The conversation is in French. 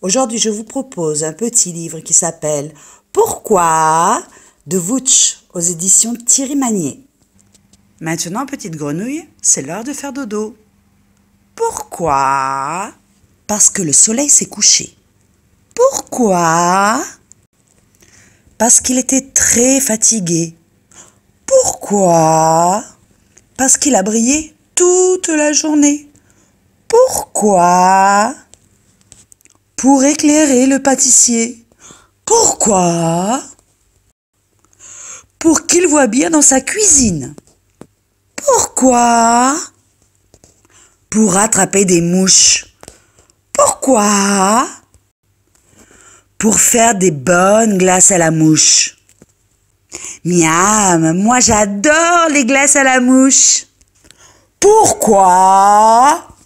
Aujourd'hui, je vous propose un petit livre qui s'appelle Pourquoi de Vouch aux éditions Thierry Magnier. Maintenant, petite grenouille, c'est l'heure de faire dodo. Pourquoi Parce que le soleil s'est couché. Pourquoi Parce qu'il était très fatigué. Pourquoi Parce qu'il a brillé toute la journée. Pourquoi pour éclairer le pâtissier. Pourquoi Pour qu'il voit bien dans sa cuisine. Pourquoi Pour attraper des mouches. Pourquoi Pour faire des bonnes glaces à la mouche. Miam, moi j'adore les glaces à la mouche. Pourquoi